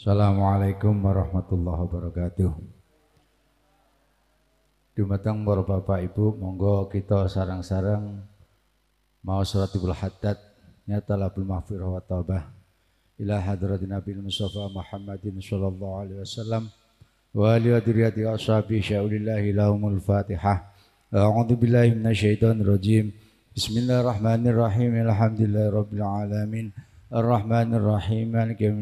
Assalamualaikum warahmatullahi wabarakatuh. Dumateng para bapak ibu, monggo kita sarang-sarang mau suratul haddad nyata labul mahfir wa taubah ila hadrati Nabi Mustafa Muhammadin sallallahu alaihi wasallam wa alihi wa diriyati ashabi syaulillahi lahumul fatihah a'udzu billahi minasyaitonir rajim bismillahirrahmanirrahim alhamdulillahi rabbil alamin arrahmanirrahim malikil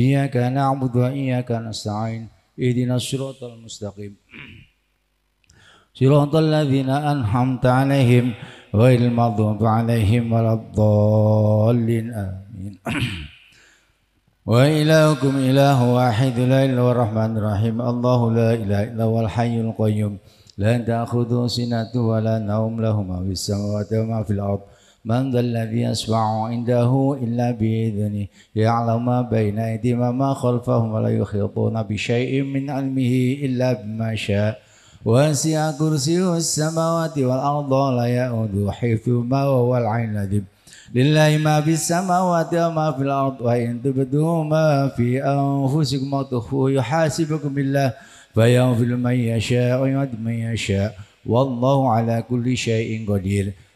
إياك نعبد وإياك نستعين اهدنا الصراط المستقيم صراط الذين أنعمت عليهم غير المغضوب عليهم ولا الضالين آمين وإلهكم إله واحد لا إله الرحمن الرحيم الله لا إله إلا هو الحي القيوم لا تأخذه سنة ولا نوم لهما في السماوات وما في الأرض من ذا الذي يشفع عنده إلا بإذنه يعلم ما بين أيديهم وما خلفهم ولا يحيطون بشيء من علمه إلا بما شاء وسع كرسيه السماوات والأرض لا يؤوده حيثما وهو العين الذي لله ما في السماوات وما في الأرض وإن تبدوا ما في أنفسكم وتخفوه يحاسبكم الله فيغفر من يشاء ويعد من يشاء والله على كل شيء قدير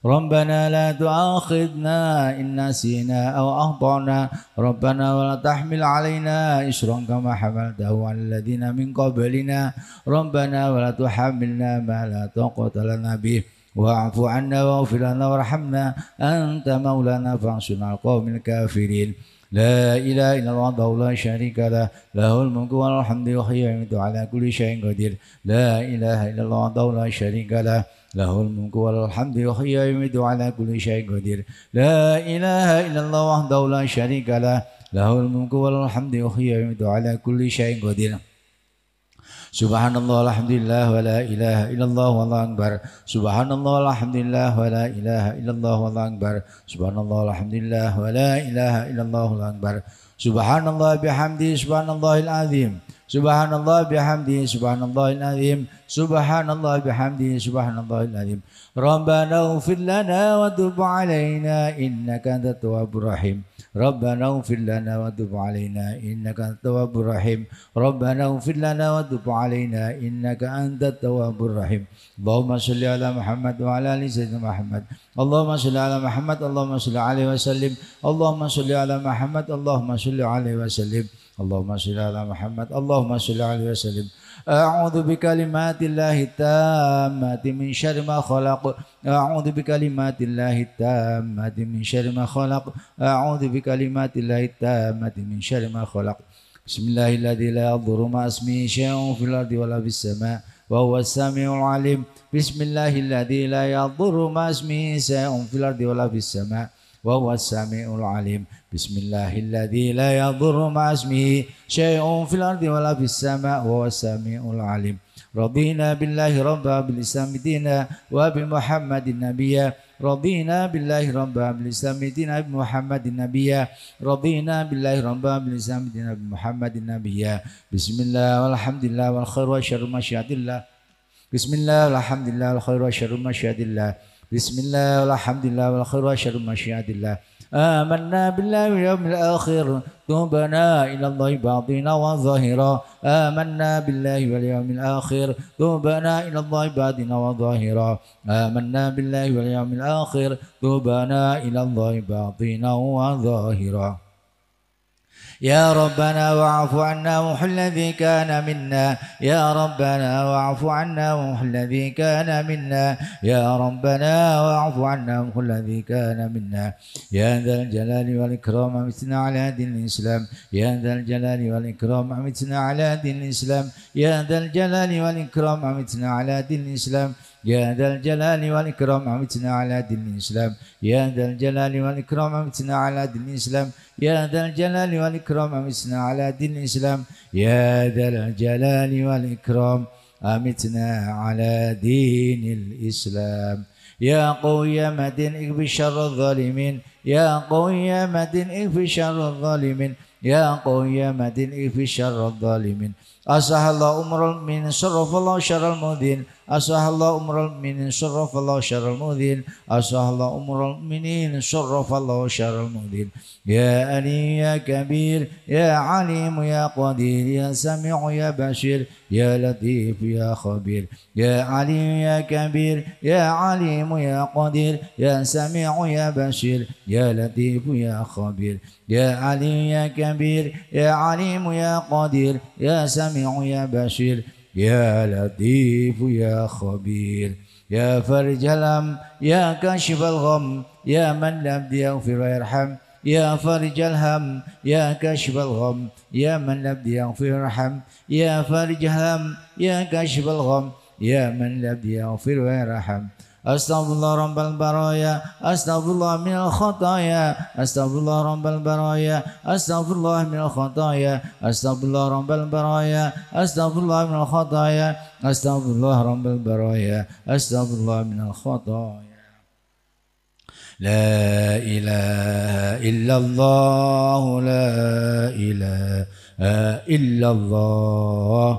ربنا لا تؤاخذنا إن نسينا أو أخطأنا ربنا ولا تحمل علينا إشرا كما حملته على الذين من قبلنا ربنا ولا تحملنا ما لا طاقة لنا به واعف عنا واغفر لنا وارحمنا أنت مولانا فانصرنا على القوم الكافرين لا إله إلا الله وحده لا شريك له له الملك والحمد يحيي ويميت على كل شيء قدير لا إله إلا الله وحده لا شريك له له الملك والحمد يحيي ويميت على كل شيء قدير لا إله إلا الله وحده لا شريك له له الملك والحمد يحيي ويميت على كل شيء قدير سبحان الله الحمد لله ولا إله إلا الله والله أكبر سبحان الله الحمد لله ولا إله إلا الله والله أكبر سبحان الله الحمد لله ولا إله إلا الله والله أكبر سبحان الله بحمده سبحان الله العظيم Subhanallah bihamdihi subhanallahil azim Subhanallah bihamdihi subhanallahil azim Rabbana ufir lana wa tub alaina innaka antat tawwabur rahim Rabbana ufir lana wa tub alaina innaka antat tawwabur rahim Rabbana ufir lana wa tub alaina innaka antat tawwabur rahim Allahumma salli ala Muhammad wa ala ali sayyidina Muhammad اللهم صل على محمد اللهم صل عليه وسلم اللهم صل على محمد اللهم صل عليه وسلم اللهم صل على محمد اللهم صل عليه وسلم أعوذ بكلمات الله التامة من شر ما خلق أعوذ بكلمات الله التامة من شر ما خلق أعوذ بكلمات الله التامة من شر ما خلق بسم الله الذي لا يضر مع اسمه شيء في الأرض ولا في السماء وهو السميع العليم بسم الله الذي لا يضر ما اسمه شيء في الأرض ولا في السماء وهو السميع العليم بسم الله الذي لا يضر مع اسمه شيء في الأرض ولا في السماء وهو السميع العليم رضينا بالله ربا بالإسلام دينا وبمحمد النبي رضينا بالله ربا بالإسلام دينا بمحمد النبي رضينا بالله ربا بالإسلام دينا بمحمد النبي بسم الله والحمد لله والخير والشر ما شاء الله بسم الله والحمد لله والخير والشر ما شاء الله بسم الله والحمد لله والخير والشر ما شاء الله آمنا بالله واليوم الآخر توبنا إلى الله باطنا وظاهرا آمنا بالله واليوم الآخر توبنا إلى الله باطنا وظاهرا آمنا بالله واليوم الآخر توبنا إلى الله باطنا وظاهرا يا ربنا واعف عنا وحل الذي كان منا يا ربنا واعف عنا وحل الذي كان منا يا ربنا واعف عنا وحل الذي كان منا يا ذا الجلال والإكرام أمتنا على دين الإسلام يا ذا الجلال والإكرام أمتنا على دين الإسلام يا ذا الجلال والإكرام أمتنا على دين الإسلام يا ذا الجلال والإكرام أمتنا على دين الإسلام يا ذا الجلال والإكرام أمتنا على دين الإسلام يا ذا الجلال والإكرام أمتنا على دين الإسلام يا ذا الجلال والإكرام أمتنا على دين الإسلام يا قوي مدين اكفي شر الظالمين يا قوي مدين اكفي شر الظالمين يا قوي مدين اكفي شر الظالمين أصح الله أمر من صرف الله شر المدين أصلح الله أمر المؤمنين شرف الله شر المؤذين أصلح الله أمر المؤمنين شرف الله شر المؤذين يا ألي يا كبير يا عليم يا قدير يا سميع يا بشير يا لطيف يا خبير يا علي يا كبير يا عليم يا قدير يا سميع يا بشير يا لطيف يا خبير يا علي يا كبير يا عليم يا قدير يا سميع يا بشير يا لطيف يا خبير يا فرج الهم يا كشف الغم يا من لم يغفر ويرحم يا فرج الهم يا كشف الغم يا من لم يغفر ويرحم يا فرج الهم يا كشف الغم يا من لم يغفر ويرحم أستغفر الله رب البرايا أستغفر الله من الخطايا أستغفر الله رب البرايا أستغفر الله من الخطايا أستغفر الله رب البرايا أستغفر الله من الخطايا أستغفر الله رب البرايا أستغفر الله من الخطايا لا إله إلا الله لا إله إلا الله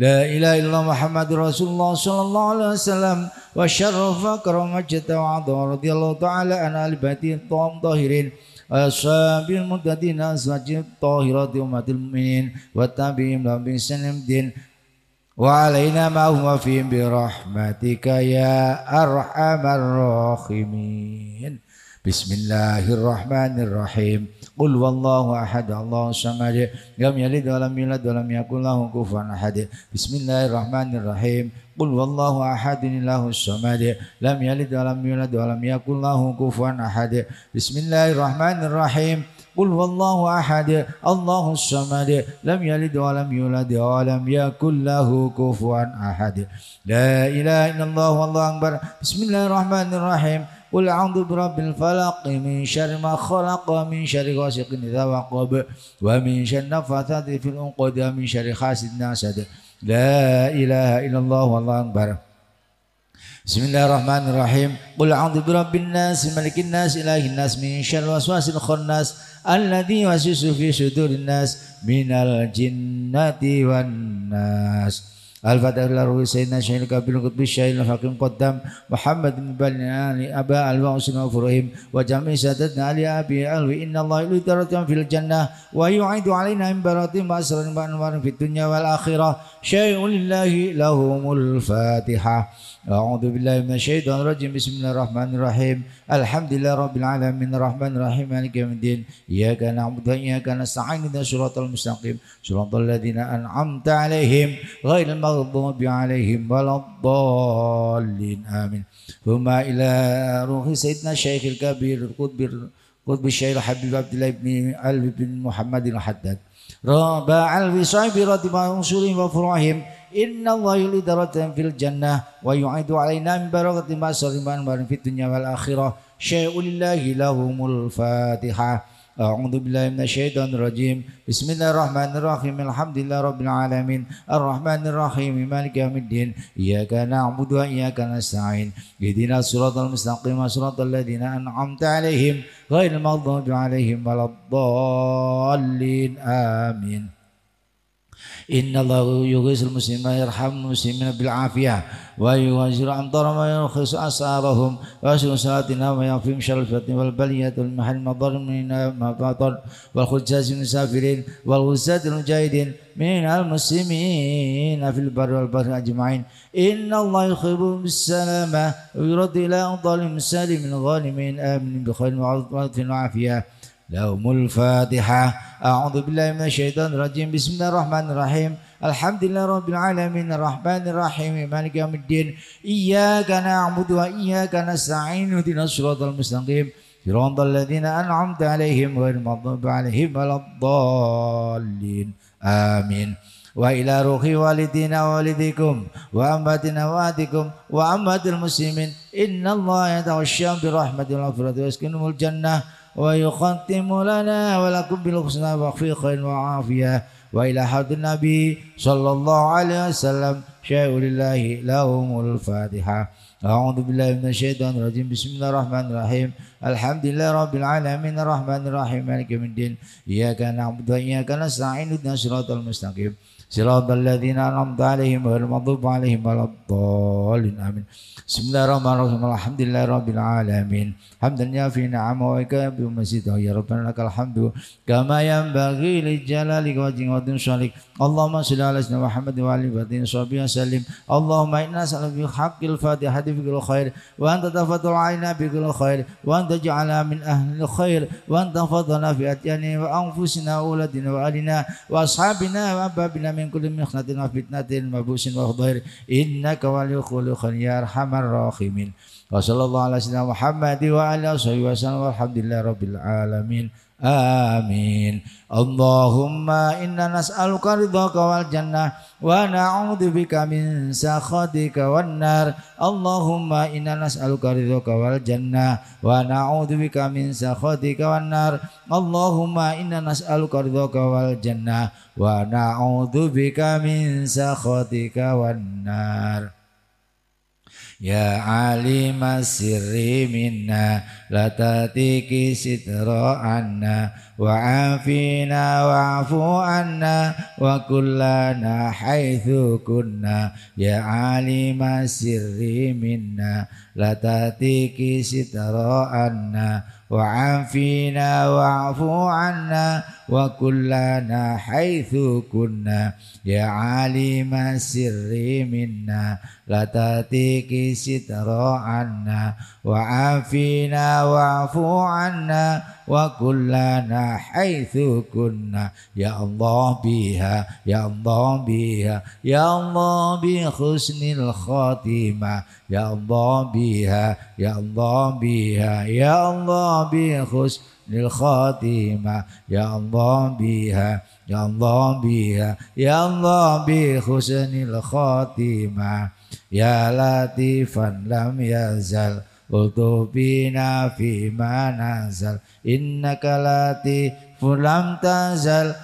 لا إله إلا الله محمد رسول الله صلى الله عليه وسلم وشرف كرم جد وعظم رضي الله تعالى عن آل بيته ظاهرين أصحاب المتدين أزواج الطاهرات أمة المؤمنين والتابعين لهم بإحسان الدين وعلينا ما هو فيهم برحمتك يا أرحم الراحمين بسم الله الرحمن الرحيم قل والله أحد الله الصمد لم يلد ولم يولد ولم يكن له كفوا أحد بسم الله الرحمن الرحيم قل والله أحد الله الصمد لم يلد ولم يولد ولم يكن له كفوا أحد بسم الله الرحمن الرحيم قل والله أحد الله الصمد لم يلد ولم يولد ولم يكن له كفوا أحد لا إله إلا الله والله أكبر بسم الله الرحمن الرحيم قل أعوذ برب الفلق من شر ما خلق ومن شر غاسق إذا وقب ومن شر النفاثات في العقد ومن شر حاسد ناسد لا إله إلا الله والله أكبر بسم الله الرحمن الرحيم قل أعوذ برب الناس ملك الناس إله الناس من شر الوسواس الخناس الذي يوسوس في صدور الناس من الجنة والناس الفتح الأروي سيدنا شيخ الكبير القطبي الشيخ الحكيم قدام محمد بن بني علي أبا الوغس وفرهم وجميع سادتنا علي أبي ألوي إن الله يدركم في الجنة ويعيد علينا من براتهم أسرا وأنوار في الدنيا والآخرة شيء لله لهم الفاتحة أعوذ بالله من الشيطان الرجيم بسم الله الرحمن الرحيم الحمد لله رب العالمين الرحمن الرحيم مالك يوم الدين إياك نعبد وإياك نستعين اهدنا الصراط المستقيم صراط الذين أنعمت عليهم غير المغضوب عليهم ولا الضالين آمين ثم إلى روح سيدنا الشيخ الكبير قطب قطب الشيخ الحبيب عبد الله بن ألف بن محمد الحداد رابع الف صاحب راتب عنصرهم وفرعهم إن الله يولي درجة في الجنة ويعيد علينا من بركة ما سلم في الدنيا والآخرة شيء لله lahumul fatiha أعوذ بالله من الشيطان الرجيم بسم الله الرحمن الرحيم الحمد لله رب العالمين الرحمن الرحيم مالك يوم الدين إياك نعبد وإياك نستعين اهدنا الصراط المستقيم صراط الذين أنعمت عليهم غير المغضوب عليهم ولا الضالين آمين إن الله يغيث المسلمين يرحم المسلمين بالعافية ويغزر عن ويرخص أسعارهم ويسر صلاتنا ويغفر شر الفتن والبلية والمحل المضر من المطر والخجاز المسافرين والغزاة المجاهدين من المسلمين في البر والبحر أجمعين إن الله يخيب بالسلامة ويرد إلى أفضل مسالم الظالمين آمن بخير وعافية لهم الفاتحة أعوذ بالله من الشيطان الرجيم بسم الله الرحمن الرحيم الحمد لله رب العالمين الرحمن الرحيم مالك يوم الدين إياك نعبد وإياك نستعين اهدنا الصراط المستقيم صراط الذين أنعمت عليهم غير المغضوب عليهم ولا الضالين آمين وإلى روح والدينا ووالديكم وأمتنا وآتكم وأمة المسلمين إن الله الشام برحمة الغفرة ويسكنهم الجنة ويختم لنا ولكم بالحسنى وفي خير وعافية وإلى حد النبي صلى الله عليه وسلم شيء لله لهم الفاتحة أعوذ بالله من الشيطان الرجيم بسم الله الرحمن الرحيم الحمد لله رب العالمين الرحمن الرحيم مالك يوم الدين إياك نعبد وإياك نستعين اهدنا الصراط المستقيم صراط الذين أنعمت عليهم غير المغضوب عليهم ولا الضالين آمين بسم الله الرحمن الرحيم الحمد لله رب العالمين حمدا يافي نعمه ويكافي مزيده يا ربنا لك الحمد كما ينبغي لجلال وجهك ودين شريك اللهم صل على سيدنا محمد وعلى آله وصحبه وسلم اللهم إنا نسألك بحق الفاتحة بكل خير وأن تتفضل علينا بكل خير وأن تجعلنا من أهل الخير وأن تفضلنا في أتياننا وأنفسنا وأولادنا وأهلنا وأصحابنا وأبابنا من من كل مخنة وفتنة مبوس وخضير إنك ولي خلق يا أرحم الراحمين وصلى الله على سيدنا محمد وعلى آله وصحبه وسلم والحمد لله رب العالمين Amin. Allahumma inna nas'aluka ridhaka wal jannah wa na'udzubika min sakhatika wan nar. Allahumma inna nas'aluka ridhaka wal jannah wa na'udzubika min sakhatika wan nar. Allahumma inna nas'aluka ridhaka wal jannah wa na'udzubika min sakhatika wan nar. Ya alima sirri minna La tatiki sitra anna Wa afina wa afu anna Wa kullana haithu kunna Ya alima sirri minna La tatiki sitra anna وعافينا واعف عنا وكلنا حيث كنا يا عالم السر منا لا تأتيك ستر عنا وعافينا واعف عنا وكلنا حيث كنا يا الله بها يا الله بها يا الله بحسن الخاتمة يا الله بها يا الله بها يا الله بحسن للخاتمة يا الله بها يا الله بها يا الله بحسن الخاتمة يا لطيفا لم يزل Qutubina fi manazal innaka lati fulam tazal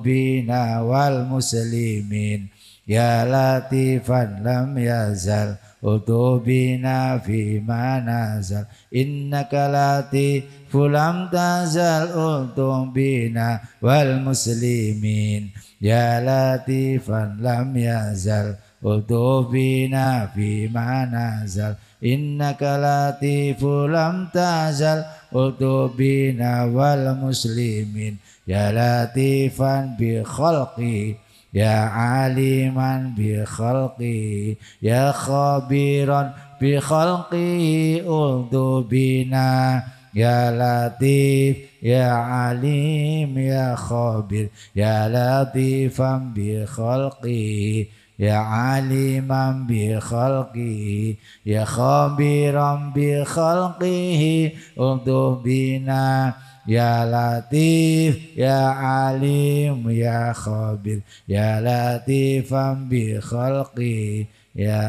bina wal muslimin Ya latifan lam yazal Utubina fi manazal Innaka lati fulam tazal Utubina wal muslimin Ya latifan lam yazal Utubina fi manazal innaka latifu lam tazal utubina wal muslimin ya latifan bi khalqi ya aliman bi khalqi ya khabiran bi khalqi utubina Ya Latif Ya Alim Ya Khabir Ya Latifan bi khalqi ya Alim bi khalqihi ya khabiran bi khalqihi untuk bina ya latif ya alim ya khabir ya Latif bi khalqi ya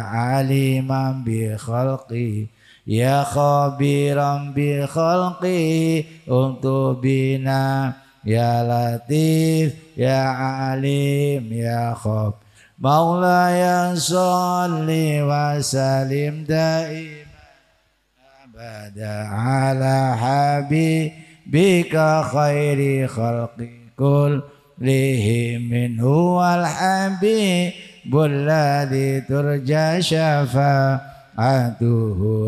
Alim bi khalqi ya khabiran bi khalqi untuk bina ya latif ya alim ya khabir مولاي صل وسلم دائما أبدا على حبيبك خير خلق كلهم من هو الحبيب الذي ترجى شفاعته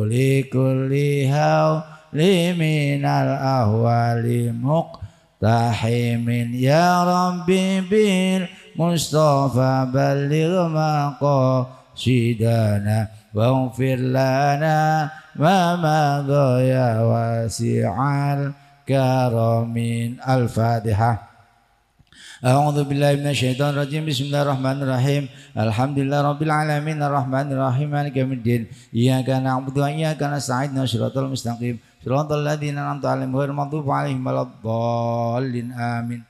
لكل هو من الأهوال مقتحم يا ربي بالله مصطفى بلغ مقاصدنا واغفر لنا ما مضى يا واسع الكرم الفاتحه أعوذ بالله من الشيطان الرجيم بسم الله الرحمن الرحيم الحمد لله رب العالمين الرحمن الرحيم مالك يوم الدين إياك نعبد وإياك نستعين صراط المستقيم صراط الذين أنعمت عليهم غير المغضوب عليهم ولا الضالين آمين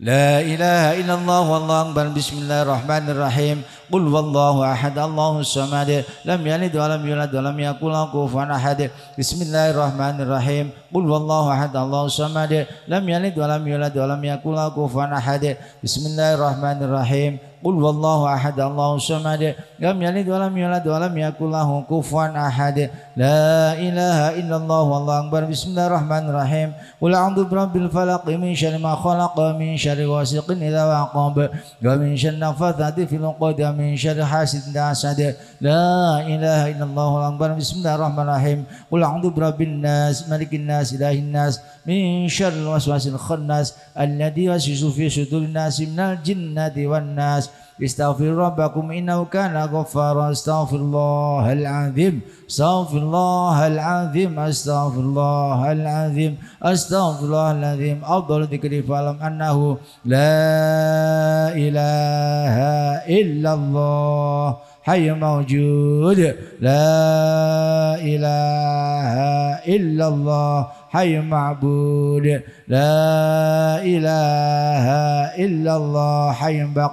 لا إله إلا الله والله أكبر بسم الله الرحمن الرحيم قل والله أحد الله الصمد لم يلد ولم يولد ولم يكن له كفوا أحد بسم الله الرحمن الرحيم قل والله أحد الله الصمد لم يلد ولم يولد ولم يكن له كفوا أحد بسم الله الرحمن الرحيم Qul wallahu ahad Allahu samad lam yalid wa lam yulad wa lam yakul lahu kufuwan ahad la ilaha illallah wallahu akbar bismillahirrahmanirrahim Qul a'udzu birabbil falaq min syarri ma khalaq min syarri wasiqin idza waqab wa min syarri nafathati fil 'uqad min syarri hasidin hasad la ilaha illallah wallahu akbar bismillahirrahmanirrahim Qul a'udzu birabbin nas malikin nas ilahin nas min syarri waswasil khannas alladhi waswisu fi sudurin nas minal jinnati wan nas استغفر ربكم إنه كان غفارا استغفر الله العظيم استغفر الله العظيم استغفر الله العظيم استغفر الله العظيم أفضل ذكر فاعلم أنه لا إله إلا الله حي موجود لا إله إلا الله حي معبود لا إله إلا الله حي بق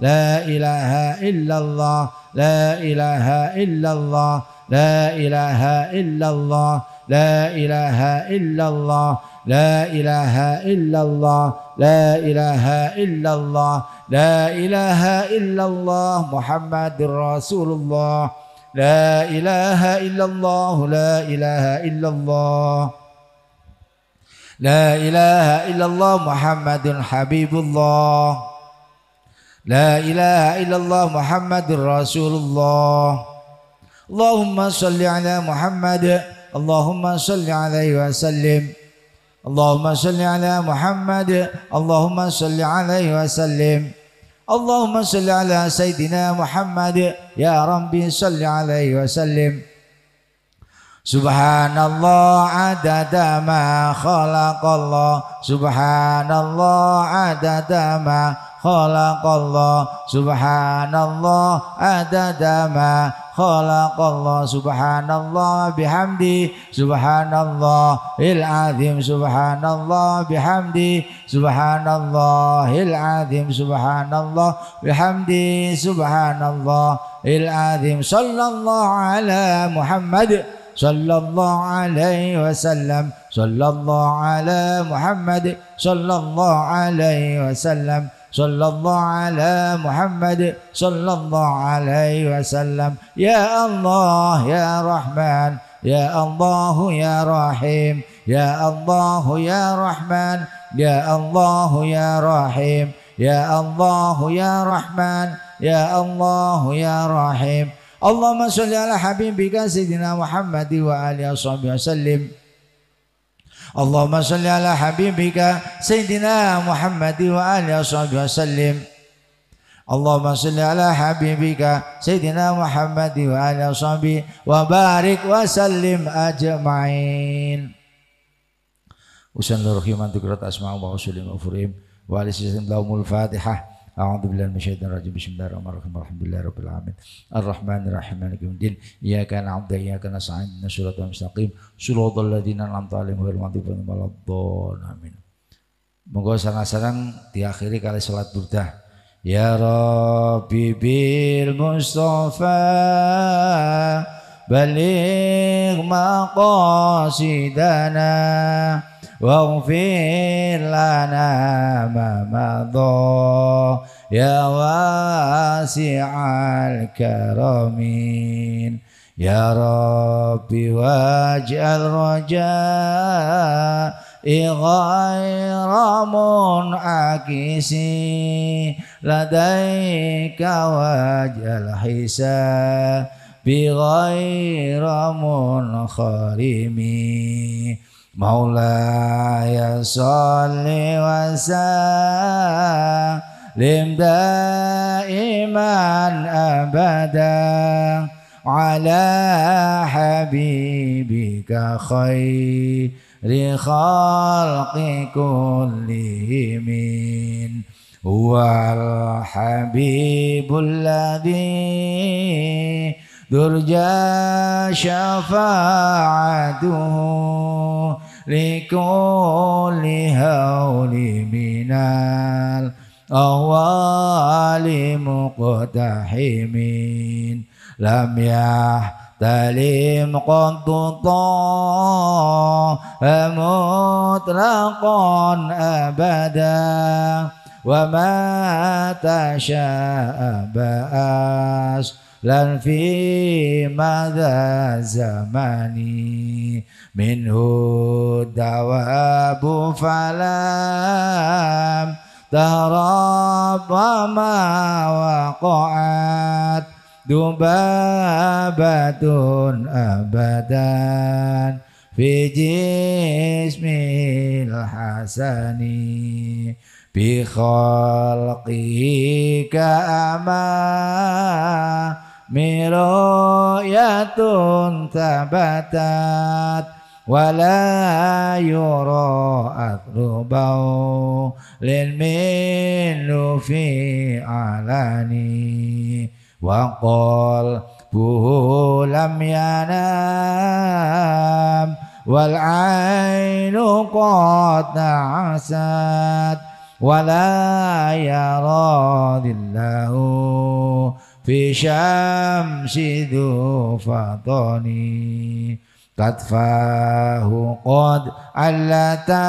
لا إله إلا الله لا إله إلا الله لا إله إلا الله لا إله إلا الله لا إله إلا الله لا إله إلا الله لا إله إلا الله محمد رسول الله لا إله إلا الله لا إله إلا الله لا إله إلا الله محمد حبيب الله لا إله إلا الله محمد رسول الله اللهم صل على محمد اللهم صل عليه وسلم اللهم صل على محمد اللهم صل عليه وسلم اللهم صل على سيدنا محمد يا ربي صل عليه وسلم سبحان الله عدد ما خلق الله سبحان الله عدد ما خلق الله سبحان الله عدد ما خلق الله سبحان الله بحمدي سبحان الله العظيم سبحان الله بحمدي سبحان الله العظيم سبحان الله بحمدي سبحان الله العظيم صلى الله على محمد صلى الله عليه وسلم صلى الله على محمد صلى الله عليه وسلم صلى الله على محمد صلى الله عليه وسلم يا الله يا رحمن يا الله يا رحيم يا الله يا رحمن يا الله يا رحيم يا الله يا رحمن يا الله يا رحيم Allahumma sholli ala habibika sayyidina Muhammad wa alihi washabihi wasallim. Allahumma sholli ala habibika sayyidina Muhammad wa alihi washabihi wasallim. Allahumma sholli ala habibika sayyidina Muhammad wa alihi washabihi wa barik wa sallim ajmain. Usan lurhiman tukrat asma'u wa usulim wa wa alihi sallam lahumul fatihah. A'udzu billahi minasyaitonir rajim. Bismillahirrahmanirrahim. Alhamdulillahi rabbil alamin. Arrahmanir rahim. Maliki yaumiddin. Iyyaka na'budu wa iyyaka nasta'in. Ihdinash shiratal mustaqim. Shiratal ladzina an'amta 'alaihim ghairil maghdubi 'alaihim waladdallin. Amin. Monggo sarang-sarang diakhiri kali salat burdah. Ya Rabbi bil Mustafa baligh maqasidana واغفر لنا ما مضى يا واسع الكرمين يا ربي واجعل رجاء غير منعكس لديك واجعل حساب بغير منخرم مولاي صل وسلم دائما أبدا على حبيبك خير لخلق كلهم هو الحبيب الذي درجى شفاعته لكل هول من أوالي مقتحمين لم يحتلم قد طاء مطلقا أبدا وما تشاء لن في مدى زماني منه الدواب فلام تراب ما وقعت دبابة أبدا في جسم الحسن بخلقه كأما مرؤية ثبتت ولا يرى أثر بول منه في علاني وقال به لم ينام والعين قد عست ولا يراد الله في شمس ذو فطني قد فاه قد علتا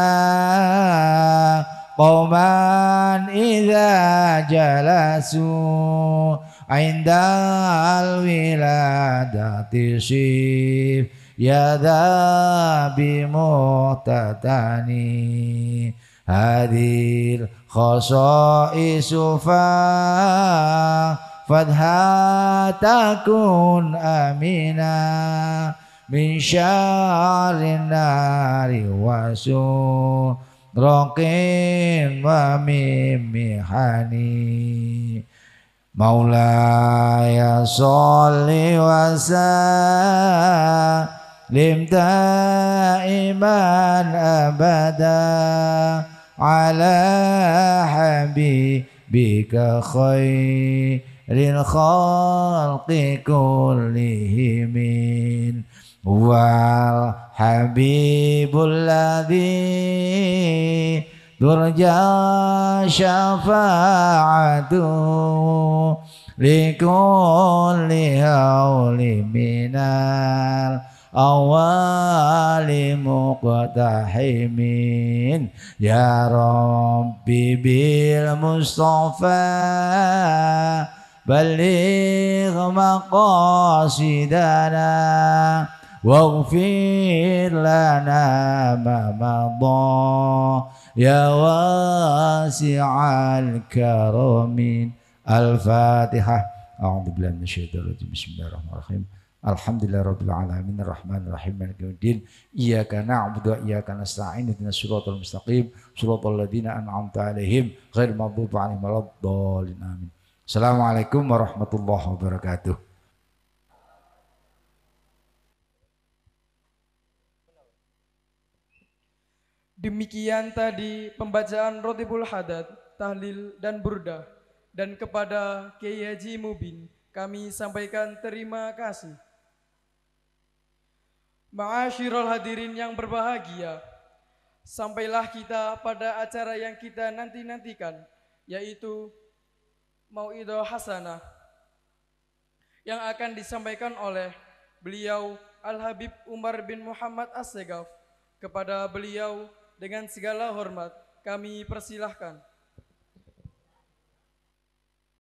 قوما إذا جلسوا عند الولادة صيف يا ذا بمعتتني hadil khosaisu fa fadha takun amina min syarin nari wasu rokin wa mimihani Maulaya salli wa sallim daiman abada على حبيبك خير للخلق كلهم والحبيب الذي ترجى شفاعته لكل هول من أوال مقتحمين يا ربي بالمصطفى بلغ مقاصدنا واغفر لنا ما مضى يا واسع الكرم الفاتحة أعوذ بالله من الشيطان الرجيم بسم الله الرحمن الرحيم Alamin Ar-Rahmanirrahim Malikuddin Iyaka na'budu wa iyaka nasta'in Ihdina suratul mustaqim Suratul ladina an'amta alaihim Ghair maghdubi alaihim Waladhalin amin Assalamualaikum warahmatullahi wabarakatuh Demikian tadi pembacaan Rotibul Hadad, Tahlil dan Burda. Dan kepada Kiai Haji Mubin, kami sampaikan terima kasih. Ma'asyiral hadirin yang berbahagia, sampailah kita pada acara yang kita nanti-nantikan, yaitu Mau'idah Hasanah yang akan disampaikan oleh beliau Al-Habib Umar bin Muhammad As-Segaf. Kepada beliau dengan segala hormat kami persilahkan.